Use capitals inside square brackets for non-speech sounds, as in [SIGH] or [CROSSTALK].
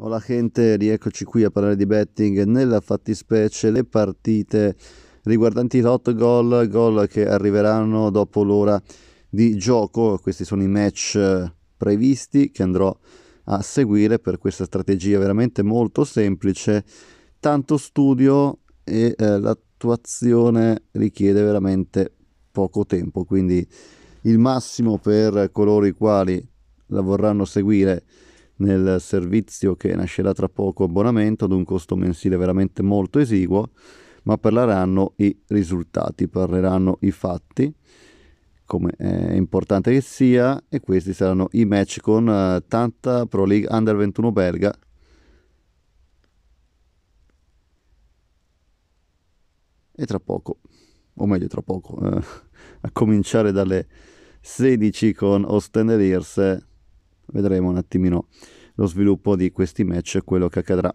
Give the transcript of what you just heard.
Hola gente, rieccoci qui a parlare di betting, nella fattispecie le partite riguardanti l'hot goal, goal che arriveranno dopo l'ora di gioco, questi sono i match eh, previsti che andrò a seguire per questa strategia veramente molto semplice, tanto studio e eh, l'attuazione richiede veramente poco tempo, quindi il massimo per coloro i quali la vorranno seguire nel servizio che nascerà tra poco abbonamento ad un costo mensile veramente molto esiguo, ma parleranno i risultati, parleranno i fatti, come è importante che sia, e questi saranno i match con uh, tanta Pro League Under 21 belga. E tra poco, o meglio tra poco, eh, [LAUGHS] a cominciare dalle 16 con Irse vedremo un attimino lo sviluppo di questi match e quello che accadrà.